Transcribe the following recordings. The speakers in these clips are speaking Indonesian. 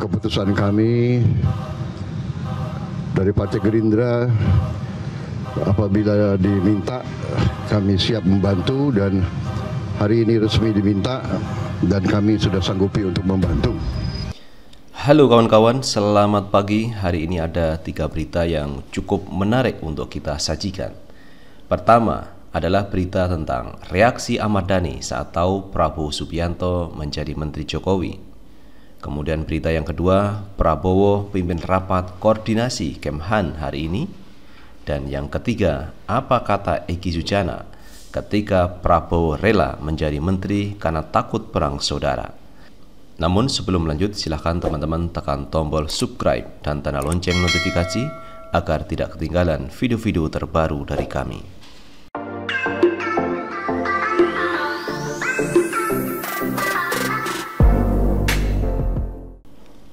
keputusan kami dari Partai Gerindra apabila diminta kami siap membantu dan hari ini resmi diminta dan kami sudah sanggupi untuk membantu. Halo kawan-kawan, selamat pagi. Hari ini ada tiga berita yang cukup menarik untuk kita sajikan. Pertama adalah berita tentang reaksi Ahmad Dhani saat tahu Prabowo Subianto menjadi Menteri Jokowi. Kemudian berita yang kedua, Prabowo pimpin rapat koordinasi Kemhan hari ini. Dan yang ketiga, apa kata Egi Sujana ketika Prabowo rela menjadi menteri karena takut perang saudara. Namun sebelum lanjut silahkan teman-teman tekan tombol subscribe dan tanda lonceng notifikasi agar tidak ketinggalan video-video terbaru dari kami.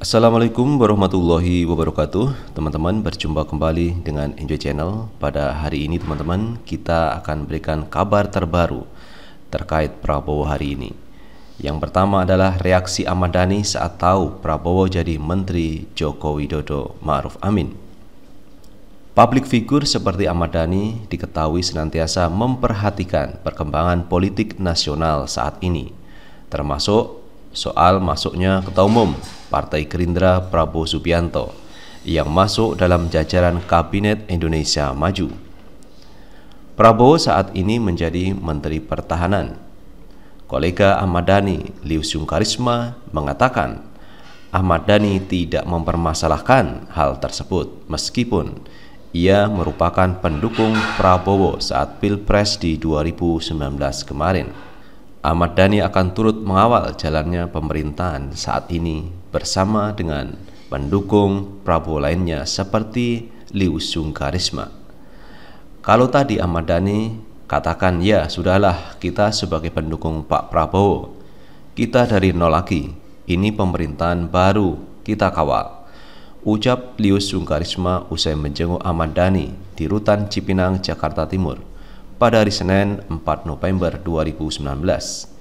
Assalamualaikum warahmatullahi wabarakatuh Teman-teman berjumpa kembali dengan Enjoy Channel Pada hari ini teman-teman kita akan berikan kabar terbaru terkait Prabowo hari ini Yang pertama adalah reaksi Ahmad Dhani saat tahu Prabowo jadi Menteri Joko Widodo Ma'ruf Amin Publik figur seperti Ahmad Dhani diketahui senantiasa memperhatikan perkembangan politik nasional saat ini termasuk soal masuknya ketua umum Partai Gerindra Prabowo Subianto yang masuk dalam jajaran Kabinet Indonesia Maju. Prabowo saat ini menjadi Menteri Pertahanan. Kolega Ahmad Dhani, Liu Sung Karisma, mengatakan Ahmad Dhani tidak mempermasalahkan hal tersebut meskipun ia merupakan pendukung Prabowo saat Pilpres di 2019 kemarin. Ahmad Dhani akan turut mengawal jalannya pemerintahan saat ini bersama dengan pendukung Prabowo lainnya seperti Liu Sung Karisma. Kalau tadi Ahmad Dhani katakan ya sudahlah kita sebagai pendukung Pak Prabowo kita dari nol lagi ini pemerintahan baru kita kawal ucap Liu Sung Karisma usai menjenguk Ahmad Dhani di Rutan Cipinang, Jakarta Timur pada hari Senin 4 November 2019.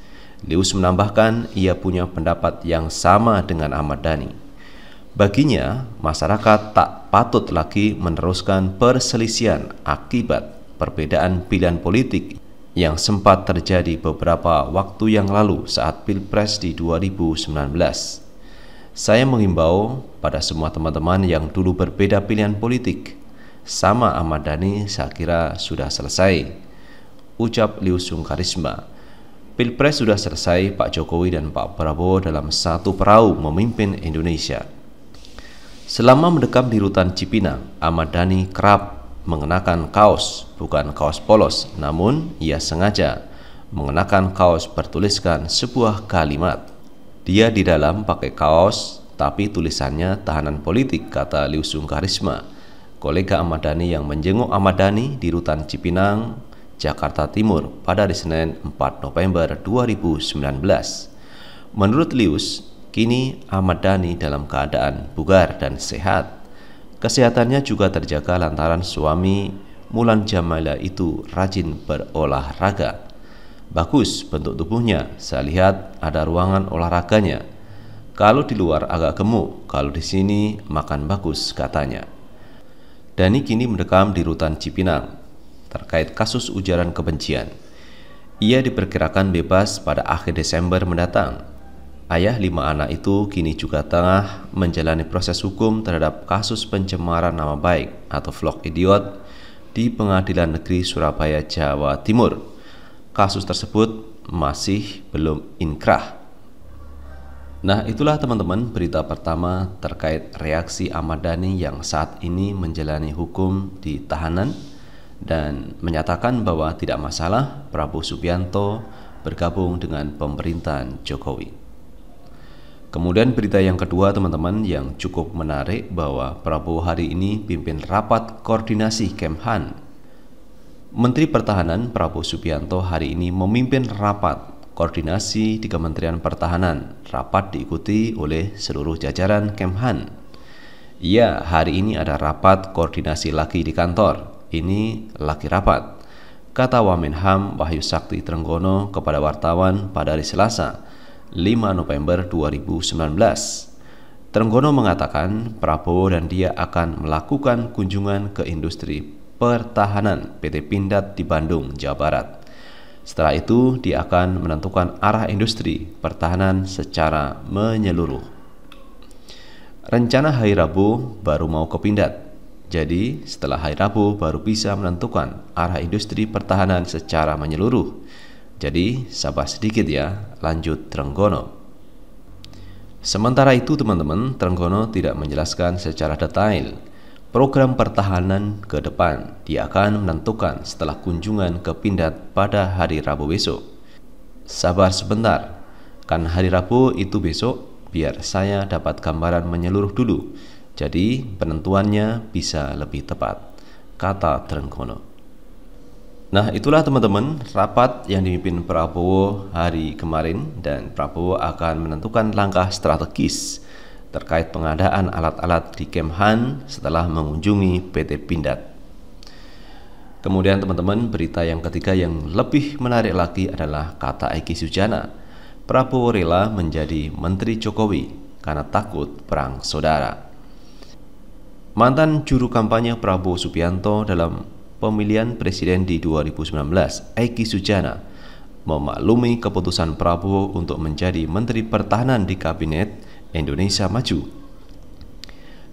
Lius menambahkan ia punya pendapat yang sama dengan Ahmad Dhani. Baginya, masyarakat tak patut lagi meneruskan perselisihan akibat perbedaan pilihan politik yang sempat terjadi beberapa waktu yang lalu saat Pilpres di 2019. Saya mengimbau pada semua teman-teman yang dulu berbeda pilihan politik, sama Ahmad Dhani saya kira sudah selesai ucap Liu Karisma. Pilpres sudah selesai, Pak Jokowi dan Pak Prabowo dalam satu perahu memimpin Indonesia. Selama mendekam di rutan Cipinang, Ahmad Dhani kerap mengenakan kaos, bukan kaos polos, namun ia sengaja mengenakan kaos bertuliskan sebuah kalimat. Dia di dalam pakai kaos, tapi tulisannya tahanan politik, kata Liusung Karisma. Kolega Ahmad Dhani yang menjenguk Ahmad Dhani di rutan Cipinang Jakarta Timur pada hari Senin 4 November 2019. Menurut Lius, kini Ahmad Dhani dalam keadaan bugar dan sehat. Kesehatannya juga terjaga lantaran suami Mulan Jamala itu rajin berolahraga. Bagus bentuk tubuhnya, saya lihat ada ruangan olahraganya. Kalau di luar agak gemuk, kalau di sini makan bagus katanya. Dani kini mendekam di rutan Cipinang terkait kasus ujaran kebencian. Ia diperkirakan bebas pada akhir Desember mendatang. Ayah lima anak itu kini juga tengah menjalani proses hukum terhadap kasus pencemaran nama baik atau vlog idiot di Pengadilan Negeri Surabaya, Jawa Timur. Kasus tersebut masih belum inkrah. Nah, itulah teman-teman berita pertama terkait reaksi Ahmad Dhani yang saat ini menjalani hukum di tahanan dan menyatakan bahwa tidak masalah Prabowo Subianto bergabung dengan pemerintahan Jokowi. Kemudian berita yang kedua teman-teman yang cukup menarik bahwa Prabowo hari ini pimpin rapat koordinasi Kemhan. Menteri Pertahanan Prabowo Subianto hari ini memimpin rapat koordinasi di Kementerian Pertahanan. Rapat diikuti oleh seluruh jajaran Kemhan. Ya, hari ini ada rapat koordinasi lagi di kantor. Ini laki rapat. Kata Wamenham Wahyu Sakti Trenggono kepada wartawan pada hari Selasa, 5 November 2019. Trenggono mengatakan Prabowo dan dia akan melakukan kunjungan ke industri pertahanan PT Pindad di Bandung, Jawa Barat. Setelah itu, dia akan menentukan arah industri pertahanan secara menyeluruh. Rencana hari Rabu baru mau ke Pindad. Jadi, setelah hari Rabu baru bisa menentukan arah industri pertahanan secara menyeluruh. Jadi, sabar sedikit ya, lanjut Trenggono. Sementara itu, teman-teman, Trenggono tidak menjelaskan secara detail program pertahanan ke depan. Dia akan menentukan setelah kunjungan ke Pindad pada hari Rabu besok. Sabar sebentar, kan hari Rabu itu besok, biar saya dapat gambaran menyeluruh dulu jadi penentuannya bisa lebih tepat, kata Trenggono. Nah, itulah teman-teman rapat yang dipimpin Prabowo hari kemarin dan Prabowo akan menentukan langkah strategis terkait pengadaan alat-alat di Kemhan setelah mengunjungi PT Pindad. Kemudian teman-teman, berita yang ketiga yang lebih menarik lagi adalah kata Eki Sujana. Prabowo rela menjadi Menteri Jokowi karena takut perang saudara. Mantan juru kampanye Prabowo Subianto dalam pemilihan presiden di 2019, Eki Sujana, memaklumi keputusan Prabowo untuk menjadi Menteri Pertahanan di Kabinet Indonesia Maju.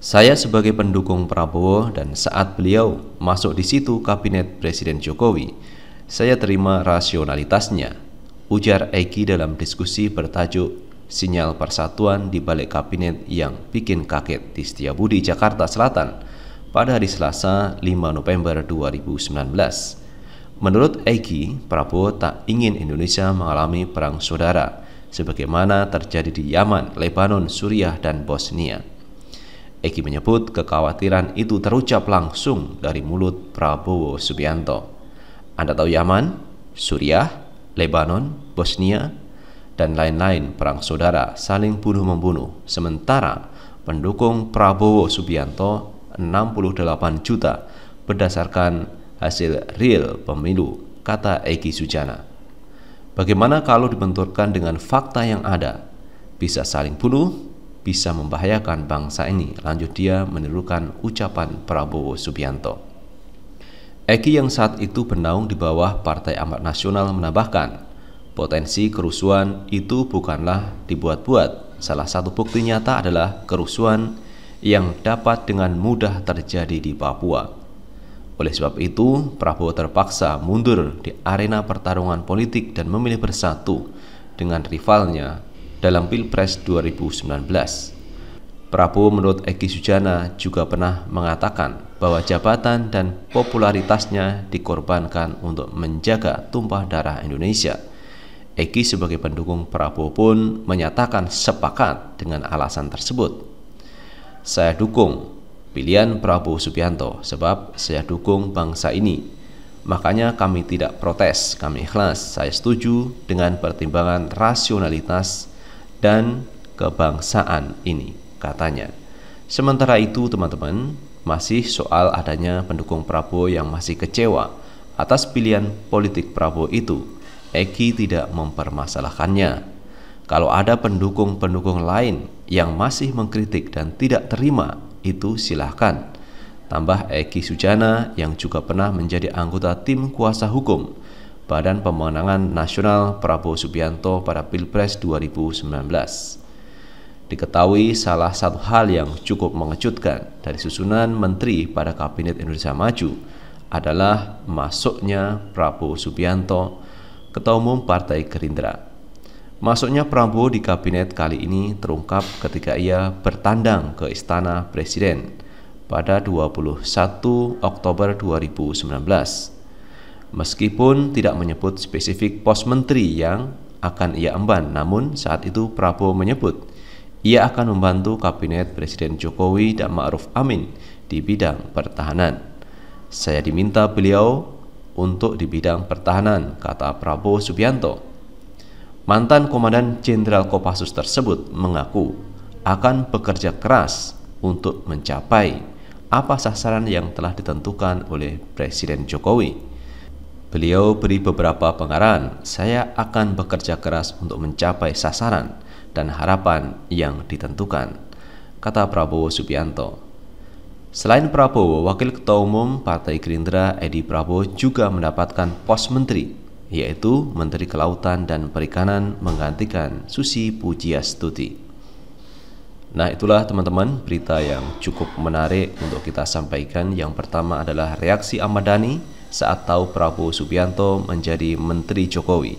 Saya sebagai pendukung Prabowo dan saat beliau masuk di situ Kabinet Presiden Jokowi, saya terima rasionalitasnya, ujar Eki dalam diskusi bertajuk sinyal persatuan di balik kabinet yang bikin kaget di Setiabudi, Jakarta Selatan pada hari Selasa 5 November 2019. Menurut Eki Prabowo tak ingin Indonesia mengalami perang saudara sebagaimana terjadi di Yaman, Lebanon, Suriah, dan Bosnia. Eki menyebut kekhawatiran itu terucap langsung dari mulut Prabowo Subianto. Anda tahu Yaman, Suriah, Lebanon, Bosnia, dan lain-lain perang saudara saling bunuh-membunuh. Sementara pendukung Prabowo Subianto 68 juta berdasarkan hasil real pemilu, kata Eki Sujana. Bagaimana kalau dibenturkan dengan fakta yang ada? Bisa saling bunuh, bisa membahayakan bangsa ini, lanjut dia menirukan ucapan Prabowo Subianto. Eki yang saat itu bernaung di bawah Partai Amat Nasional menambahkan, Potensi kerusuhan itu bukanlah dibuat-buat. Salah satu bukti nyata adalah kerusuhan yang dapat dengan mudah terjadi di Papua. Oleh sebab itu, Prabowo terpaksa mundur di arena pertarungan politik dan memilih bersatu dengan rivalnya dalam Pilpres 2019. Prabowo menurut Eki Sujana juga pernah mengatakan bahwa jabatan dan popularitasnya dikorbankan untuk menjaga tumpah darah Indonesia Eki sebagai pendukung Prabowo pun menyatakan sepakat dengan alasan tersebut. Saya dukung pilihan Prabowo Subianto sebab saya dukung bangsa ini. Makanya kami tidak protes, kami ikhlas. Saya setuju dengan pertimbangan rasionalitas dan kebangsaan ini, katanya. Sementara itu, teman-teman, masih soal adanya pendukung Prabowo yang masih kecewa atas pilihan politik Prabowo itu Eki tidak mempermasalahkannya. Kalau ada pendukung-pendukung lain yang masih mengkritik dan tidak terima, itu silahkan. Tambah Eki Sujana yang juga pernah menjadi anggota tim kuasa hukum Badan Pemenangan Nasional Prabowo Subianto pada Pilpres 2019. Diketahui salah satu hal yang cukup mengejutkan dari susunan menteri pada Kabinet Indonesia Maju adalah masuknya Prabowo Subianto Ketua Umum Partai Gerindra. Masuknya Prabowo di kabinet kali ini terungkap ketika ia bertandang ke Istana Presiden pada 21 Oktober 2019. Meskipun tidak menyebut spesifik pos menteri yang akan ia emban, namun saat itu Prabowo menyebut ia akan membantu kabinet Presiden Jokowi dan Ma'ruf Amin di bidang pertahanan. Saya diminta beliau untuk di bidang pertahanan, kata Prabowo Subianto. Mantan Komandan Jenderal Kopassus tersebut mengaku akan bekerja keras untuk mencapai apa sasaran yang telah ditentukan oleh Presiden Jokowi. Beliau beri beberapa pengarahan, saya akan bekerja keras untuk mencapai sasaran dan harapan yang ditentukan, kata Prabowo Subianto. Selain Prabowo, Wakil Ketua Umum Partai Gerindra Edi Prabowo juga mendapatkan pos menteri, yaitu Menteri Kelautan dan Perikanan menggantikan Susi Pujiastuti. Nah itulah teman-teman berita yang cukup menarik untuk kita sampaikan Yang pertama adalah reaksi Ahmad Dhani saat tahu Prabowo Subianto menjadi Menteri Jokowi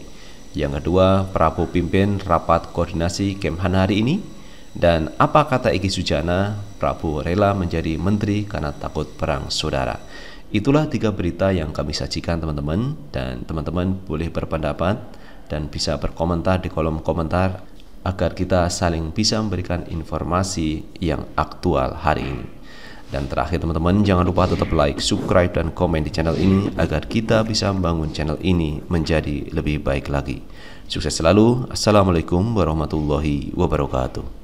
Yang kedua Prabowo pimpin rapat koordinasi Kemhan hari ini Dan apa kata Egi Sujana Prabowo rela menjadi menteri karena takut perang saudara. Itulah tiga berita yang kami sajikan teman-teman dan teman-teman boleh berpendapat dan bisa berkomentar di kolom komentar agar kita saling bisa memberikan informasi yang aktual hari ini. Dan terakhir teman-teman jangan lupa tetap like, subscribe dan komen di channel ini agar kita bisa membangun channel ini menjadi lebih baik lagi. Sukses selalu. Assalamualaikum warahmatullahi wabarakatuh.